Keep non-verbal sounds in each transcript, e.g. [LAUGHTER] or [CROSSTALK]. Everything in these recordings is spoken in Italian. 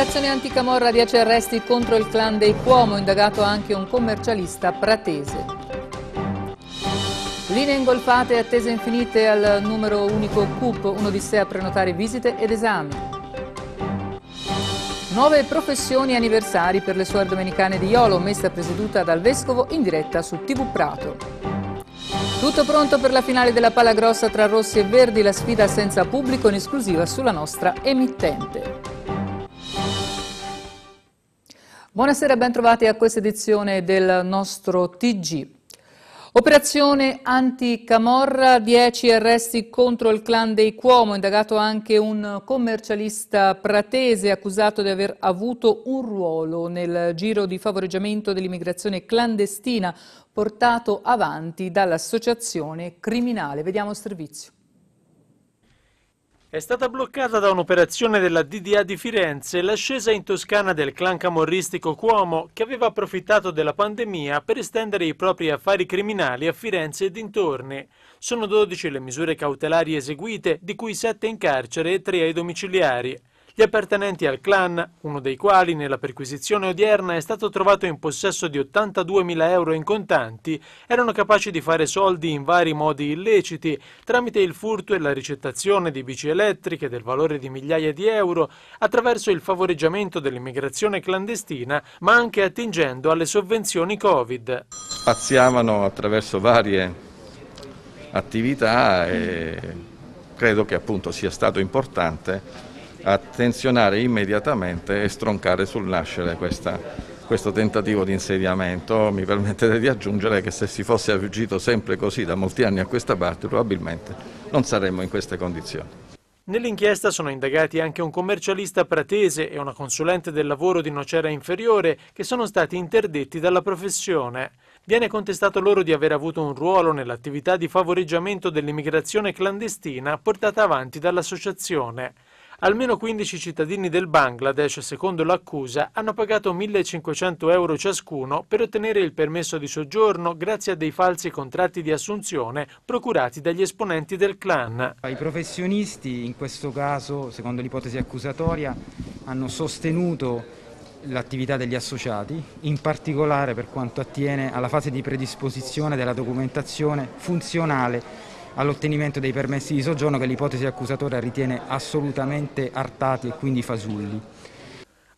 Operazione anticamorra, 10 arresti contro il clan dei Cuomo, indagato anche un commercialista pratese. Linee ingolfate e attese infinite al numero unico CUP, sé a prenotare visite ed esami. Nuove professioni anniversari per le suore domenicane di Iolo, messa presieduta dal Vescovo in diretta su TV Prato. Tutto pronto per la finale della palla grossa tra rossi e verdi, la sfida senza pubblico in esclusiva sulla nostra emittente. Buonasera e bentrovati a questa edizione del nostro TG. Operazione anti-Camorra, 10 arresti contro il clan dei Cuomo, indagato anche un commercialista pratese accusato di aver avuto un ruolo nel giro di favoreggiamento dell'immigrazione clandestina portato avanti dall'associazione criminale. Vediamo il servizio. È stata bloccata da un'operazione della DDA di Firenze l'ascesa in Toscana del clan camorristico Cuomo che aveva approfittato della pandemia per estendere i propri affari criminali a Firenze e dintorni. Sono 12 le misure cautelari eseguite, di cui 7 in carcere e 3 ai domiciliari gli appartenenti al clan, uno dei quali nella perquisizione odierna è stato trovato in possesso di 82.000 euro in contanti, erano capaci di fare soldi in vari modi illeciti, tramite il furto e la ricettazione di bici elettriche del valore di migliaia di euro, attraverso il favoreggiamento dell'immigrazione clandestina, ma anche attingendo alle sovvenzioni Covid. Spaziavano attraverso varie attività e credo che appunto sia stato importante attenzionare immediatamente e stroncare sul nascere questa, questo tentativo di insediamento. Mi permettete di aggiungere che se si fosse agito sempre così da molti anni a questa parte probabilmente non saremmo in queste condizioni. Nell'inchiesta sono indagati anche un commercialista pratese e una consulente del lavoro di Nocera Inferiore che sono stati interdetti dalla professione. Viene contestato loro di aver avuto un ruolo nell'attività di favoreggiamento dell'immigrazione clandestina portata avanti dall'associazione. Almeno 15 cittadini del Bangladesh, secondo l'accusa, hanno pagato 1.500 euro ciascuno per ottenere il permesso di soggiorno grazie a dei falsi contratti di assunzione procurati dagli esponenti del clan. I professionisti, in questo caso, secondo l'ipotesi accusatoria, hanno sostenuto l'attività degli associati, in particolare per quanto attiene alla fase di predisposizione della documentazione funzionale all'ottenimento dei permessi di soggiorno che l'ipotesi accusatoria ritiene assolutamente artati e quindi fasulli.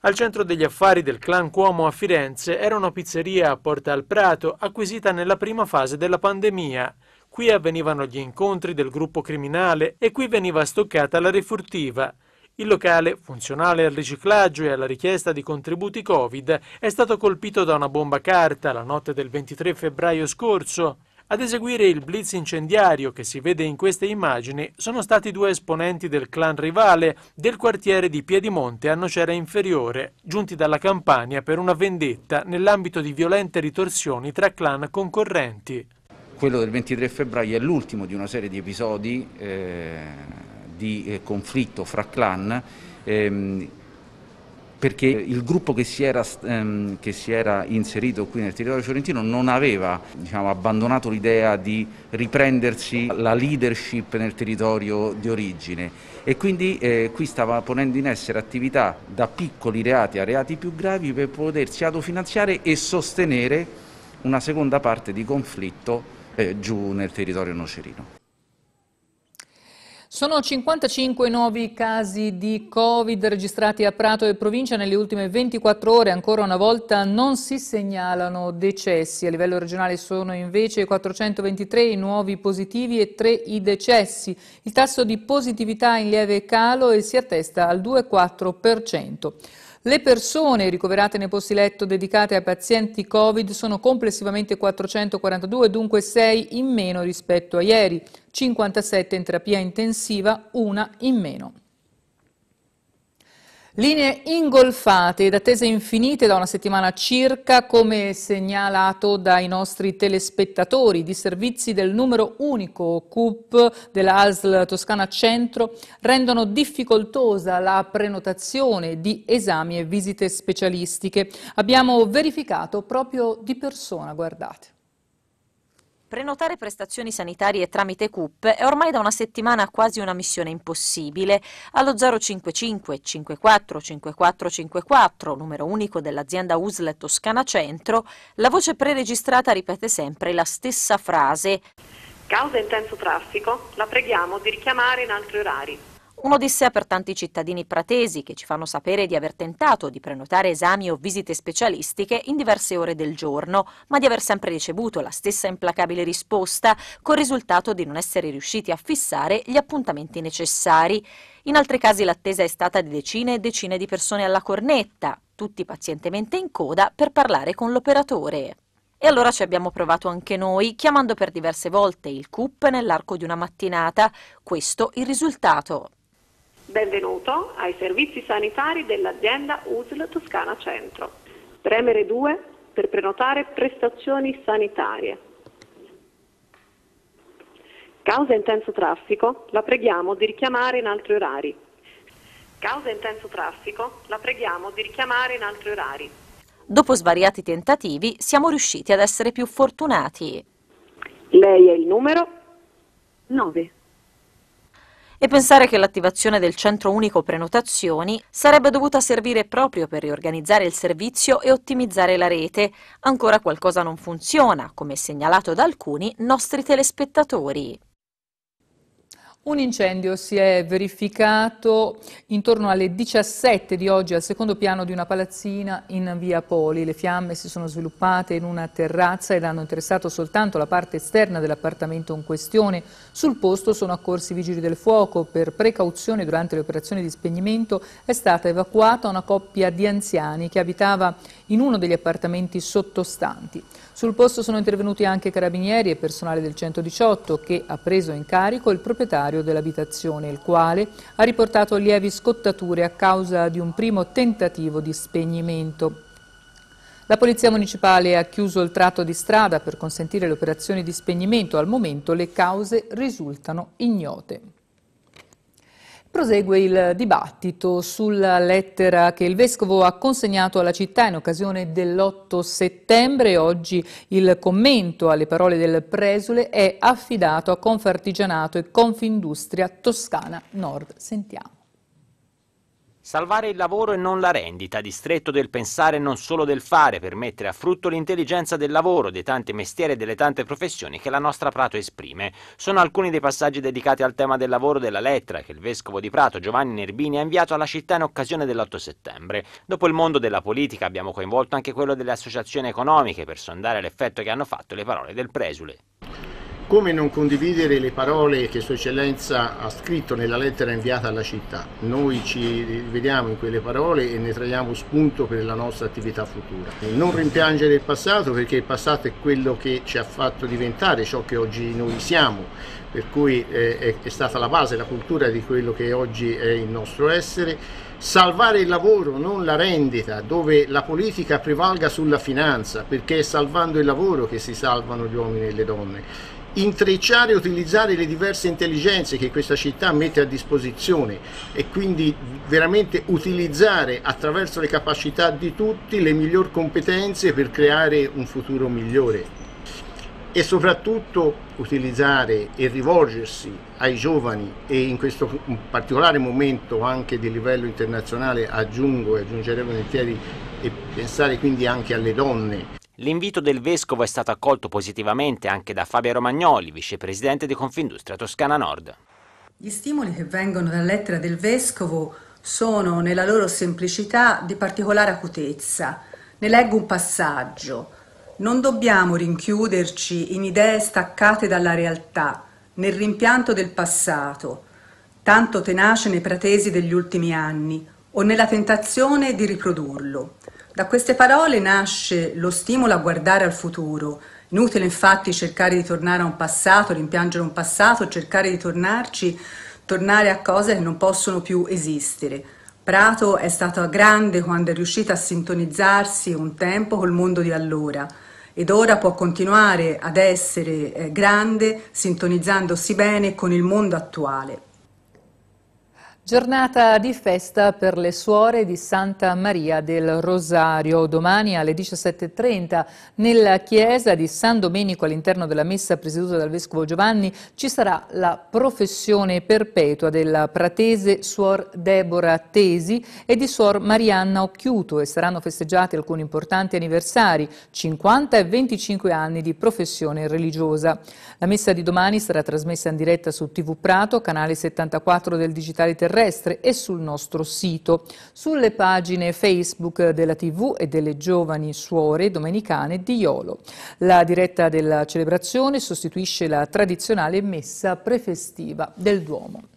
Al centro degli affari del clan Cuomo a Firenze era una pizzeria a Porta al Prato acquisita nella prima fase della pandemia. Qui avvenivano gli incontri del gruppo criminale e qui veniva stoccata la refurtiva. Il locale, funzionale al riciclaggio e alla richiesta di contributi Covid, è stato colpito da una bomba carta la notte del 23 febbraio scorso. Ad eseguire il blitz incendiario che si vede in queste immagini sono stati due esponenti del clan rivale del quartiere di Piedimonte a Nocera Inferiore, giunti dalla Campania per una vendetta nell'ambito di violente ritorsioni tra clan concorrenti. Quello del 23 febbraio è l'ultimo di una serie di episodi eh, di eh, conflitto fra clan ehm, perché il gruppo che si era, ehm, che si era inserito qui nel territorio fiorentino non aveva diciamo, abbandonato l'idea di riprendersi la leadership nel territorio di origine e quindi eh, qui stava ponendo in essere attività da piccoli reati a reati più gravi per potersi autofinanziare e sostenere una seconda parte di conflitto eh, giù nel territorio nocerino. Sono 55 nuovi casi di Covid registrati a Prato e provincia nelle ultime 24 ore. Ancora una volta non si segnalano decessi. A livello regionale sono invece 423 i nuovi positivi e 3 i decessi. Il tasso di positività è in lieve calo e si attesta al 2,4%. Le persone ricoverate nei posti letto dedicate ai pazienti Covid sono complessivamente 442, dunque 6 in meno rispetto a ieri, 57 in terapia intensiva, una in meno. Linee ingolfate ed attese infinite da una settimana circa, come segnalato dai nostri telespettatori di servizi del numero unico CUP della ASL Toscana Centro, rendono difficoltosa la prenotazione di esami e visite specialistiche. Abbiamo verificato proprio di persona, guardate. Prenotare prestazioni sanitarie tramite CUP è ormai da una settimana quasi una missione impossibile. Allo 055 54 54 54, numero unico dell'azienda USL Toscana Centro, la voce preregistrata ripete sempre la stessa frase. Causa intenso traffico, la preghiamo di richiamare in altri orari. Un'odissea per tanti cittadini pratesi che ci fanno sapere di aver tentato di prenotare esami o visite specialistiche in diverse ore del giorno, ma di aver sempre ricevuto la stessa implacabile risposta, col risultato di non essere riusciti a fissare gli appuntamenti necessari. In altri casi l'attesa è stata di decine e decine di persone alla cornetta, tutti pazientemente in coda per parlare con l'operatore. E allora ci abbiamo provato anche noi, chiamando per diverse volte il CUP nell'arco di una mattinata. Questo il risultato. Benvenuto ai servizi sanitari dell'azienda USL Toscana Centro. Premere 2 per prenotare prestazioni sanitarie. Causa intenso traffico, la preghiamo di richiamare in altri orari. Causa intenso traffico, la preghiamo di richiamare in altri orari. Dopo svariati tentativi siamo riusciti ad essere più fortunati. Lei è il numero 9. E pensare che l'attivazione del centro unico prenotazioni sarebbe dovuta servire proprio per riorganizzare il servizio e ottimizzare la rete. Ancora qualcosa non funziona, come segnalato da alcuni nostri telespettatori. Un incendio si è verificato intorno alle 17 di oggi al secondo piano di una palazzina in via Poli. Le fiamme si sono sviluppate in una terrazza ed hanno interessato soltanto la parte esterna dell'appartamento in questione. Sul posto sono accorsi i vigili del fuoco. Per precauzione durante le operazioni di spegnimento è stata evacuata una coppia di anziani che abitava in uno degli appartamenti sottostanti. Sul posto sono intervenuti anche carabinieri e personale del 118 che ha preso in carico il proprietario dell'abitazione, il quale ha riportato lievi scottature a causa di un primo tentativo di spegnimento. La Polizia Municipale ha chiuso il tratto di strada per consentire le operazioni di spegnimento. Al momento le cause risultano ignote. Prosegue il dibattito sulla lettera che il Vescovo ha consegnato alla città in occasione dell'8 settembre. Oggi il commento alle parole del Presule è affidato a Confartigianato e Confindustria Toscana Nord. Sentiamo. Salvare il lavoro e non la rendita, distretto del pensare e non solo del fare, per mettere a frutto l'intelligenza del lavoro, dei tanti mestieri e delle tante professioni che la nostra Prato esprime. Sono alcuni dei passaggi dedicati al tema del lavoro della lettera che il vescovo di Prato Giovanni Nerbini ha inviato alla città in occasione dell'8 settembre. Dopo il mondo della politica abbiamo coinvolto anche quello delle associazioni economiche per sondare l'effetto che hanno fatto le parole del presule. Come non condividere le parole che Sua Eccellenza ha scritto nella lettera inviata alla città? Noi ci vediamo in quelle parole e ne traiamo spunto per la nostra attività futura. non rimpiangere il passato perché il passato è quello che ci ha fatto diventare ciò che oggi noi siamo, per cui eh, è, stata la base, la cultura di quello che oggi è il nostro essere. Salvare il lavoro, non la rendita, dove la politica prevalga sulla finanza, perché è salvando il lavoro che si salvano gli uomini e le donne intrecciare e utilizzare le diverse intelligenze che questa città mette a disposizione e quindi veramente utilizzare attraverso le capacità di tutti le migliori competenze per creare un futuro migliore e soprattutto utilizzare e rivolgersi ai giovani e in questo particolare momento anche di livello internazionale aggiungo e aggiungerei volentieri e pensare quindi anche alle donne L'invito del Vescovo è stato accolto positivamente anche da Fabio Romagnoli, vicepresidente di Confindustria Toscana Nord. Gli stimoli che vengono dalla lettera del Vescovo sono, nella loro semplicità, di particolare acutezza. Ne leggo un passaggio. Non dobbiamo rinchiuderci in idee staccate dalla realtà, nel rimpianto del passato, tanto tenace nei pretesi degli ultimi anni, o nella tentazione di riprodurlo. Da queste parole nasce lo stimolo a guardare al futuro. Inutile infatti cercare di tornare a un passato, rimpiangere un passato, cercare di tornarci, tornare a cose che non possono più esistere. Prato è stata grande quando è riuscita a sintonizzarsi un tempo col mondo di allora ed ora può continuare ad essere eh, grande sintonizzandosi bene con il mondo attuale. Giornata di festa per le suore di Santa Maria del Rosario. Domani alle 17.30 nella chiesa di San Domenico all'interno della messa presieduta dal Vescovo Giovanni ci sarà la professione perpetua della pratese Suor Deborah Tesi e di Suor Marianna Occhiuto e saranno festeggiati alcuni importanti anniversari, 50 e 25 anni di professione religiosa. La messa di domani sarà trasmessa in diretta su TV Prato, canale 74 del Digitale Terreno terrestre e sul nostro sito, sulle pagine Facebook della TV e delle giovani suore domenicane di Iolo. La diretta della celebrazione sostituisce la tradizionale messa prefestiva del Duomo.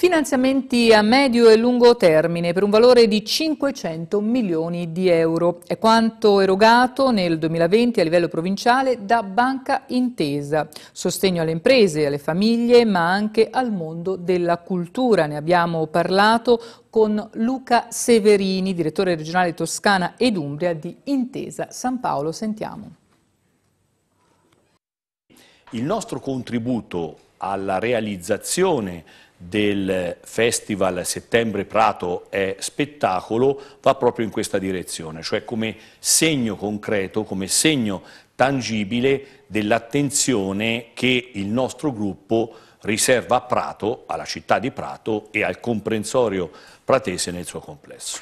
Finanziamenti a medio e lungo termine per un valore di 500 milioni di euro. È quanto erogato nel 2020 a livello provinciale da Banca Intesa. Sostegno alle imprese, alle famiglie, ma anche al mondo della cultura. Ne abbiamo parlato con Luca Severini, direttore regionale Toscana ed Umbria di Intesa San Paolo. Sentiamo. Il nostro contributo alla realizzazione del festival Settembre Prato è spettacolo va proprio in questa direzione, cioè come segno concreto, come segno tangibile dell'attenzione che il nostro gruppo riserva a Prato, alla città di Prato e al comprensorio pratese nel suo complesso.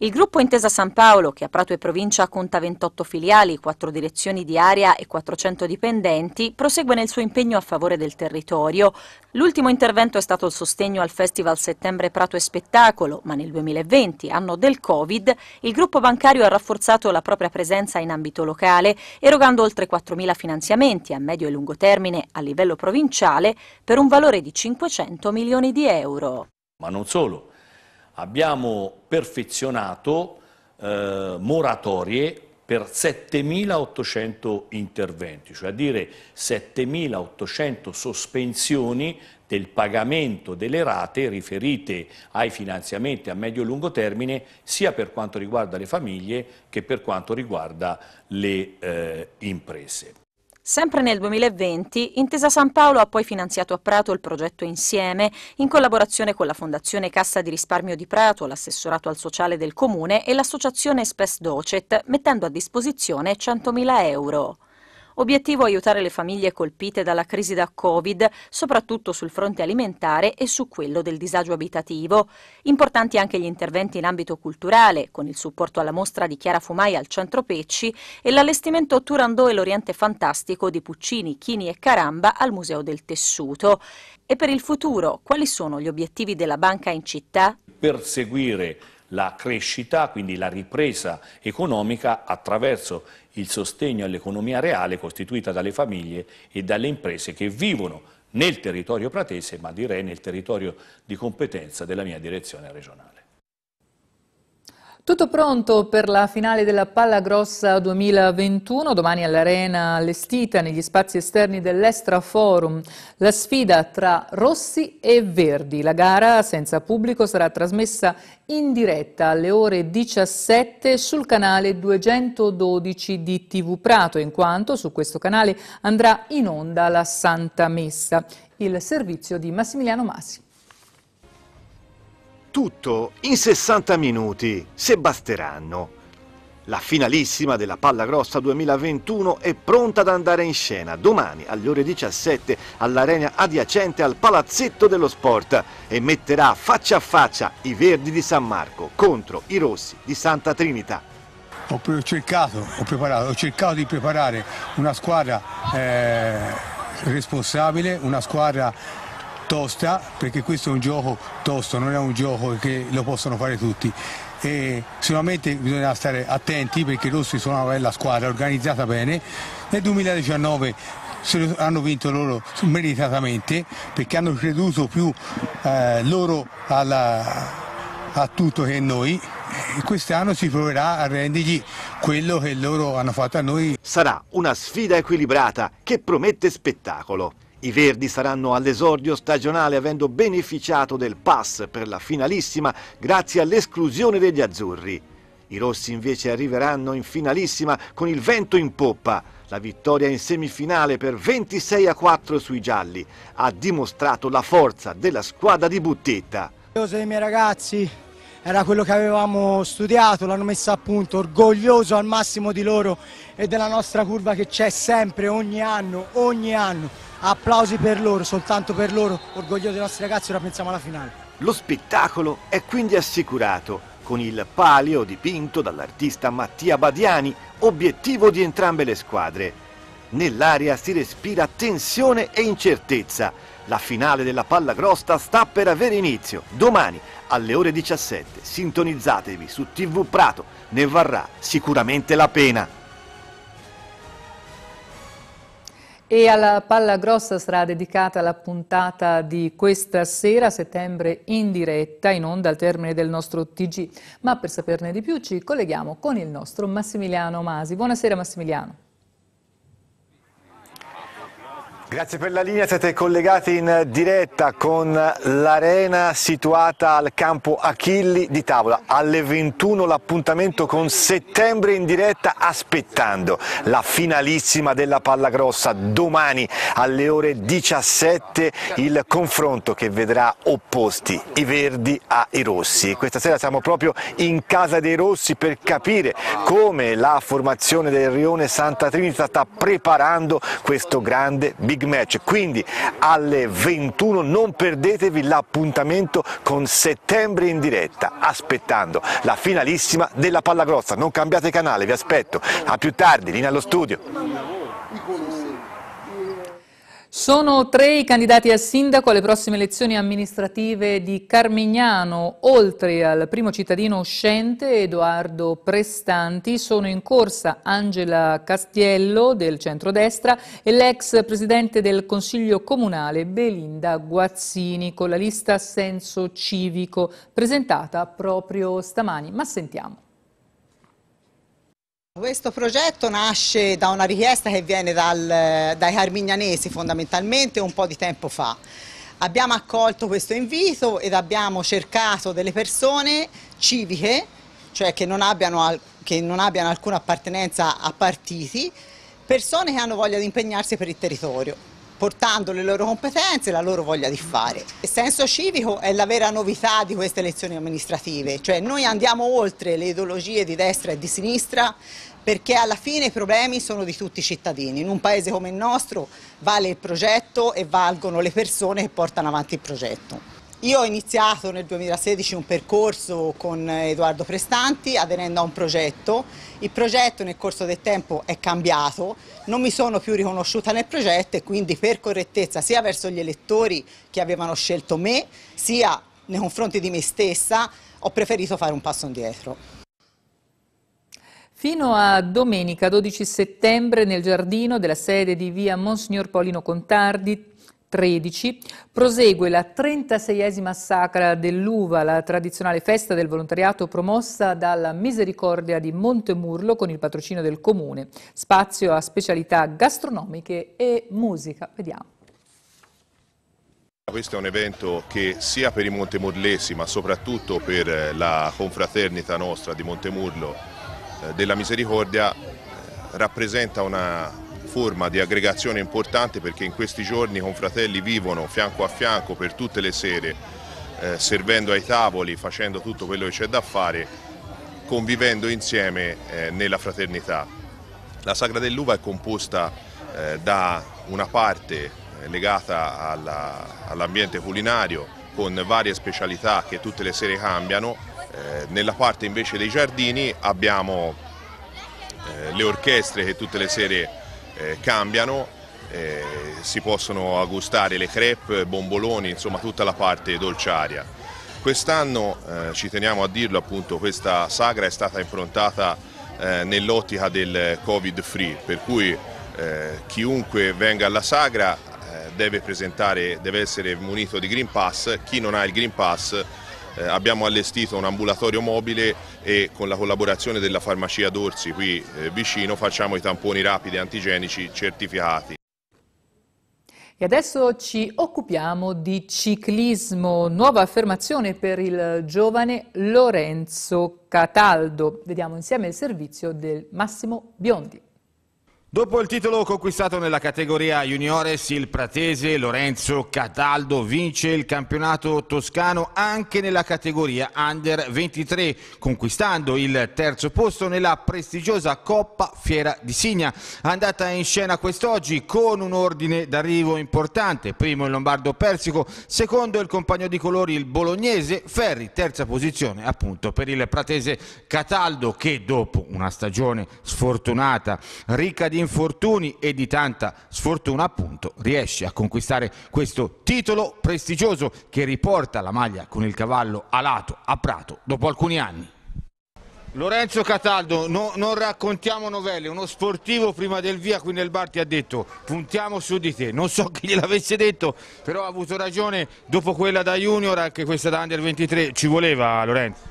Il gruppo Intesa San Paolo, che a Prato e provincia conta 28 filiali, 4 direzioni di area e 400 dipendenti, prosegue nel suo impegno a favore del territorio. L'ultimo intervento è stato il sostegno al Festival Settembre Prato e Spettacolo, ma nel 2020, anno del Covid, il gruppo bancario ha rafforzato la propria presenza in ambito locale, erogando oltre 4.000 finanziamenti a medio e lungo termine a livello provinciale per un valore di 500 milioni di euro. Ma non solo, abbiamo perfezionato eh, moratorie per 7.800 interventi, cioè a dire 7.800 sospensioni del pagamento delle rate riferite ai finanziamenti a medio e lungo termine sia per quanto riguarda le famiglie che per quanto riguarda le eh, imprese. Sempre nel 2020, Intesa San Paolo ha poi finanziato a Prato il progetto Insieme, in collaborazione con la Fondazione Cassa di Risparmio di Prato, l'assessorato al sociale del Comune e l'associazione Spes Docet, mettendo a disposizione 100.000 euro. Obiettivo aiutare le famiglie colpite dalla crisi da Covid, soprattutto sul fronte alimentare e su quello del disagio abitativo. Importanti anche gli interventi in ambito culturale, con il supporto alla mostra di Chiara Fumai al Centro Pecci e l'allestimento Turandot e l'Oriente Fantastico di Puccini, Chini e Caramba al Museo del Tessuto. E per il futuro, quali sono gli obiettivi della banca in città? Perseguire la crescita, quindi la ripresa economica attraverso il sostegno all'economia reale costituita dalle famiglie e dalle imprese che vivono nel territorio pratese, ma direi nel territorio di competenza della mia direzione regionale. Tutto pronto per la finale della Palla Grossa 2021, domani all'arena allestita negli spazi esterni dell'Estra Forum. La sfida tra rossi e verdi. La gara senza pubblico sarà trasmessa in diretta alle ore 17 sul canale 212 di TV Prato, in quanto su questo canale andrà in onda la Santa Messa. Il servizio di Massimiliano Massi tutto in 60 minuti, se basteranno. La finalissima della Palla Grossa 2021 è pronta ad andare in scena domani alle ore 17 all'arena adiacente al Palazzetto dello Sport e metterà faccia a faccia i Verdi di San Marco contro i Rossi di Santa Trinità ho cercato, ho, preparato, ho cercato di preparare una squadra eh, responsabile, una squadra tosta, perché questo è un gioco tosto, non è un gioco che lo possono fare tutti. E sicuramente bisogna stare attenti perché i rossi sono una bella squadra organizzata bene. Nel 2019 hanno vinto loro meritatamente perché hanno creduto più eh, loro alla, a tutto che noi e quest'anno si proverà a rendergli quello che loro hanno fatto a noi. Sarà una sfida equilibrata che promette spettacolo. I Verdi saranno all'esordio stagionale avendo beneficiato del pass per la finalissima grazie all'esclusione degli azzurri. I rossi invece arriveranno in finalissima con il vento in poppa. La vittoria in semifinale per 26 a 4 sui gialli ha dimostrato la forza della squadra di Buttetta. Orgoglioso Dei miei ragazzi era quello che avevamo studiato, l'hanno messa a punto, orgoglioso al massimo di loro e della nostra curva che c'è sempre ogni anno, ogni anno applausi per loro, soltanto per loro, orgogliosi dei nostri ragazzi, ora pensiamo alla finale. Lo spettacolo è quindi assicurato con il palio dipinto dall'artista Mattia Badiani, obiettivo di entrambe le squadre. Nell'aria si respira tensione e incertezza. La finale della palla grossa sta per avere inizio. Domani alle ore 17 sintonizzatevi su TV Prato, ne varrà sicuramente la pena. E alla Palla Grossa sarà dedicata la puntata di questa sera, settembre, in diretta, in onda al termine del nostro TG. Ma per saperne di più ci colleghiamo con il nostro Massimiliano Masi. Buonasera Massimiliano. Grazie per la linea, siete collegati in diretta con l'arena situata al campo Achilli di Tavola. Alle 21 l'appuntamento con settembre in diretta aspettando la finalissima della palla grossa, Domani alle ore 17 il confronto che vedrà opposti i verdi ai rossi. Questa sera siamo proprio in casa dei rossi per capire come la formazione del Rione Santa Trinita sta preparando questo grande big League Match, quindi alle 21 non perdetevi l'appuntamento con settembre in diretta, aspettando la finalissima della palla grossa, non cambiate canale, vi aspetto, a più tardi, lì allo studio. Sono tre i candidati a sindaco alle prossime elezioni amministrative di Carmignano. Oltre al primo cittadino uscente, Edoardo Prestanti, sono in corsa Angela Castiello del centrodestra e l'ex presidente del Consiglio Comunale Belinda Guazzini con la lista Senso Civico presentata proprio stamani. Ma sentiamo. Questo progetto nasce da una richiesta che viene dal, dai carmignanesi fondamentalmente un po' di tempo fa. Abbiamo accolto questo invito ed abbiamo cercato delle persone civiche, cioè che non abbiano, che non abbiano alcuna appartenenza a partiti, persone che hanno voglia di impegnarsi per il territorio portando le loro competenze e la loro voglia di fare. Il senso civico è la vera novità di queste elezioni amministrative, cioè noi andiamo oltre le ideologie di destra e di sinistra perché alla fine i problemi sono di tutti i cittadini. In un paese come il nostro vale il progetto e valgono le persone che portano avanti il progetto. Io ho iniziato nel 2016 un percorso con Edoardo Prestanti aderendo a un progetto. Il progetto nel corso del tempo è cambiato, non mi sono più riconosciuta nel progetto e quindi per correttezza sia verso gli elettori che avevano scelto me, sia nei confronti di me stessa, ho preferito fare un passo indietro. Fino a domenica 12 settembre nel giardino della sede di via Monsignor Paolino Contardi 13 prosegue la 36esima sacra dell'Uva, la tradizionale festa del volontariato promossa dalla Misericordia di Montemurlo con il patrocino del comune, spazio a specialità gastronomiche e musica. Vediamo. Questo è un evento che sia per i montemurlesi ma soprattutto per eh, la confraternita nostra di Montemurlo eh, della Misericordia eh, rappresenta una forma di aggregazione importante perché in questi giorni confratelli vivono fianco a fianco per tutte le sere, eh, servendo ai tavoli, facendo tutto quello che c'è da fare, convivendo insieme eh, nella fraternità. La Sagra dell'Uva è composta eh, da una parte eh, legata all'ambiente all culinario con varie specialità che tutte le sere cambiano, eh, nella parte invece dei giardini abbiamo eh, le orchestre che tutte le sere eh, cambiano, eh, si possono gustare le crepe, bomboloni, insomma tutta la parte dolciaria. Quest'anno, eh, ci teniamo a dirlo appunto, questa sagra è stata improntata eh, nell'ottica del Covid free, per cui eh, chiunque venga alla sagra eh, deve, deve essere munito di Green Pass, chi non ha il Green Pass eh, abbiamo allestito un ambulatorio mobile e con la collaborazione della farmacia Dorsi qui eh, vicino facciamo i tamponi rapidi antigenici certificati. E adesso ci occupiamo di ciclismo, nuova affermazione per il giovane Lorenzo Cataldo. Vediamo insieme il servizio del Massimo Biondi. Dopo il titolo conquistato nella categoria juniores, il pratese Lorenzo Cataldo vince il campionato toscano anche nella categoria under 23, conquistando il terzo posto nella prestigiosa Coppa Fiera di Signa, andata in scena quest'oggi con un ordine d'arrivo importante, primo il Lombardo Persico, secondo il compagno di colori il Bolognese Ferri, terza posizione appunto per il pratese Cataldo che dopo una stagione sfortunata, ricca di infortuni e di tanta sfortuna appunto riesce a conquistare questo titolo prestigioso che riporta la maglia con il cavallo alato a Prato dopo alcuni anni. Lorenzo Cataldo, no, non raccontiamo novelle, uno sportivo prima del via qui nel bar ti ha detto puntiamo su di te, non so [LAUGHS] chi gliel'avesse detto, però ha avuto ragione dopo quella da junior, anche questa da under 23, ci voleva Lorenzo?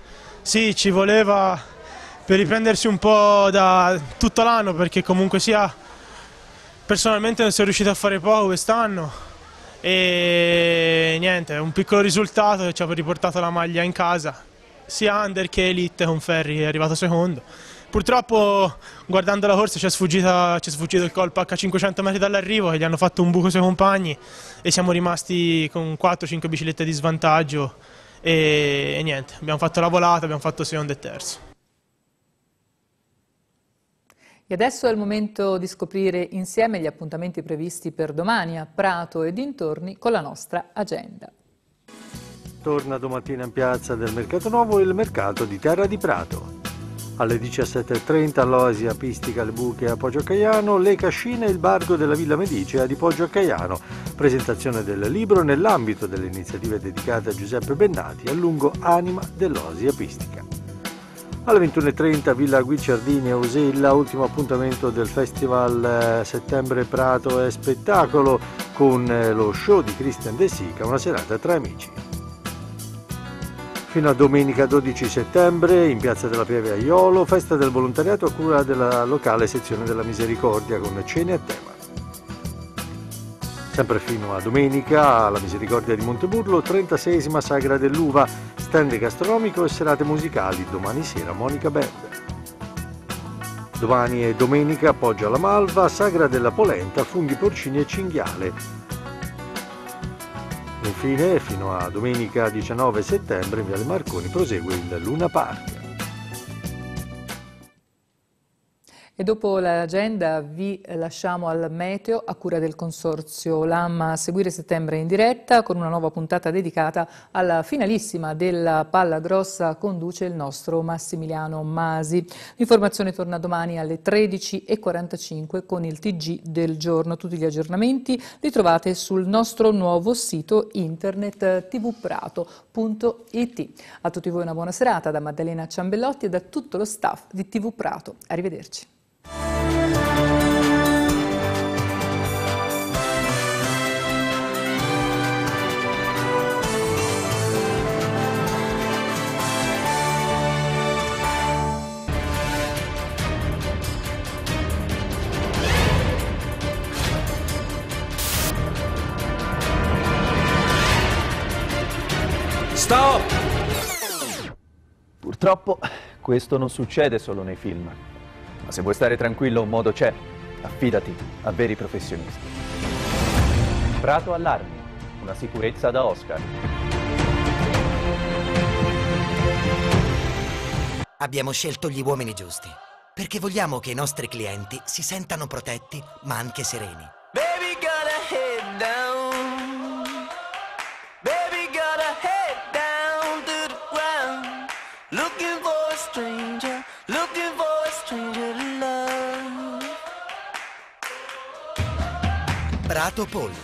Sì, ci voleva per riprendersi un po' da tutto l'anno perché comunque sia personalmente non sono riuscito a fare poco quest'anno e niente, un piccolo risultato che ci ha riportato la maglia in casa sia under che elite con Ferri è arrivato secondo purtroppo guardando la corsa ci è, sfuggita, ci è sfuggito il colpo a 500 metri dall'arrivo che gli hanno fatto un buco sui compagni e siamo rimasti con 4-5 biciclette di svantaggio e, e niente, abbiamo fatto la volata, abbiamo fatto secondo e terzo e adesso è il momento di scoprire insieme gli appuntamenti previsti per domani a Prato e dintorni con la nostra agenda. Torna domattina in piazza del Mercato Nuovo il mercato di Terra di Prato. Alle 17.30 all'Oasia Pistica le Buche a Poggio Caiano, le cascine e il bargo della Villa Medicea di Poggio Caiano. Presentazione del libro nell'ambito delle iniziative dedicate a Giuseppe Bennati a lungo anima dell'Oasia Pistica. Alle 21.30 Villa Guicciardini a Usella, ultimo appuntamento del Festival eh, Settembre Prato e Spettacolo con eh, lo show di Christian De Sica, una serata tra amici. Fino a domenica 12 settembre in Piazza della Pieve a Iolo, festa del volontariato a cura della locale sezione della Misericordia con cene a tema. Sempre fino a domenica alla Misericordia di Monteburlo, 36 Sagra dell'Uva, stand gastronomico e serate musicali, domani sera Monica Band. Domani e domenica appoggio alla Malva, Sagra della Polenta, funghi porcini e cinghiale. Infine, fino a domenica 19 settembre, in Viale Marconi prosegue il Luna Park. E dopo l'agenda vi lasciamo al meteo a cura del consorzio LAM a seguire settembre in diretta con una nuova puntata dedicata alla finalissima della palla grossa conduce il nostro Massimiliano Masi. L'informazione torna domani alle 13.45 con il TG del giorno. Tutti gli aggiornamenti li trovate sul nostro nuovo sito internet tvprato.it. A tutti voi una buona serata da Maddalena Ciambellotti e da tutto lo staff di TV Prato. Arrivederci. Stop! Purtroppo questo non succede solo nei film. Ma se vuoi stare tranquillo un modo c'è. Affidati a veri professionisti. Prato Allarmi, una sicurezza da Oscar. Abbiamo scelto gli uomini giusti, perché vogliamo che i nostri clienti si sentano protetti ma anche sereni. Lato Polli.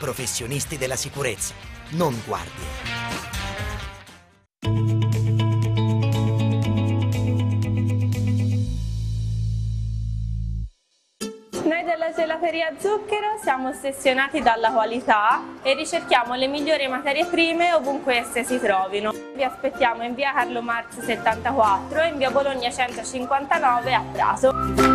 Professionisti della sicurezza, non guardie. della gelateria Zucchero siamo ossessionati dalla qualità e ricerchiamo le migliori materie prime ovunque esse si trovino. Vi aspettiamo in via Carlo Marx 74 e in via Bologna 159 a Prato.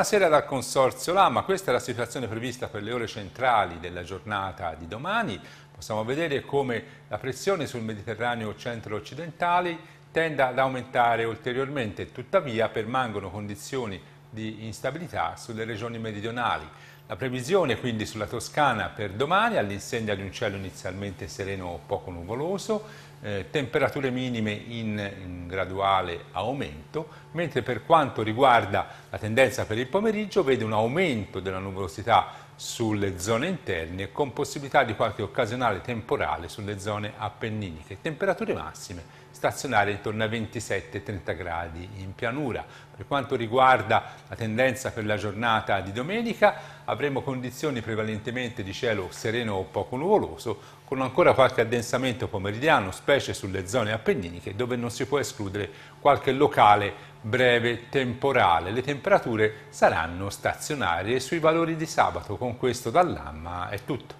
Buonasera dal Consorzio Lama, questa è la situazione prevista per le ore centrali della giornata di domani. Possiamo vedere come la pressione sul Mediterraneo centro-occidentale tenda ad aumentare ulteriormente, tuttavia permangono condizioni di instabilità sulle regioni meridionali. La previsione quindi sulla Toscana per domani all'insegna di un cielo inizialmente sereno o poco nuvoloso, eh, temperature minime in, in, graduale aumento, mentre per quanto riguarda la tendenza per il pomeriggio vede un aumento della nuvolosità sulle zone interne con possibilità di qualche occasionale temporale sulle zone appenniniche. Temperature massime stazionarie intorno ai 27-30 gradi in pianura. Per quanto riguarda la tendenza per la giornata di domenica avremo condizioni prevalentemente di cielo sereno o poco nuvoloso con ancora qualche addensamento pomeridiano, specie sulle zone appenniniche, dove non si può escludere qualche locale breve temporale. Le temperature saranno stazionarie sui valori di sabato. Con questo dall'AMMA è tutto.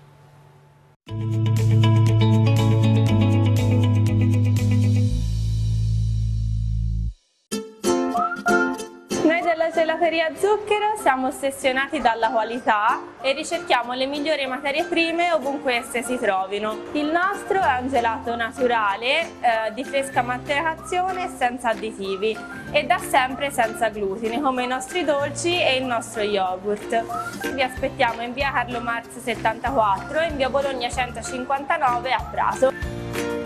Galleria Zucchero siamo ossessionati dalla qualità e ricerchiamo le migliori materie prime ovunque esse si trovino. Il nostro è un gelato naturale, eh, di fresca materazione senza additivi e da sempre senza glutine, come i nostri dolci e il nostro yogurt. Vi aspettiamo in via Carlo Marx 74 e in via Bologna 159 a Prato.